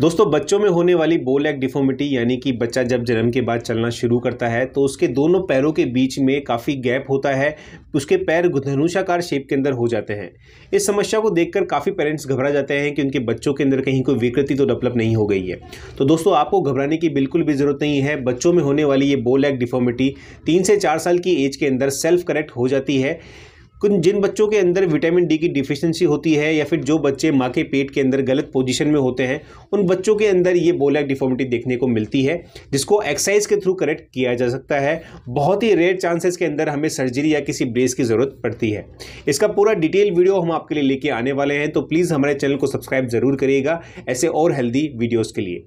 दोस्तों बच्चों में होने वाली बोलैक डिफोमिटी यानी कि बच्चा जब जन्म के बाद चलना शुरू करता है तो उसके दोनों पैरों के बीच में काफ़ी गैप होता है उसके पैर धनुषाकार शेप के अंदर हो जाते हैं इस समस्या को देखकर काफ़ी पेरेंट्स घबरा जाते हैं कि उनके बच्चों के अंदर कहीं कोई विकृति तो डेवलप नहीं हो गई है तो दोस्तों आपको घबराने की बिल्कुल भी ज़रूरत नहीं है बच्चों में होने वाली ये बोलैक डिफोमिटी तीन से चार साल की एज के अंदर सेल्फ करेक्ट हो जाती है जिन बच्चों के अंदर विटामिन डी की डिफिशेंसी होती है या फिर जो बच्चे माँ के पेट के अंदर गलत पोजीशन में होते हैं उन बच्चों के अंदर ये बोलैक डिफॉर्मिटी देखने को मिलती है जिसको एक्सरसाइज के थ्रू करेक्ट किया जा सकता है बहुत ही रेयर चांसेस के अंदर हमें सर्जरी या किसी ब्रेस की ज़रूरत पड़ती है इसका पूरा डिटेल वीडियो हम आपके लिए लेके आने वाले हैं तो प्लीज़ हमारे चैनल को सब्सक्राइब ज़रूर करिएगा ऐसे और हेल्दी वीडियोज़ के लिए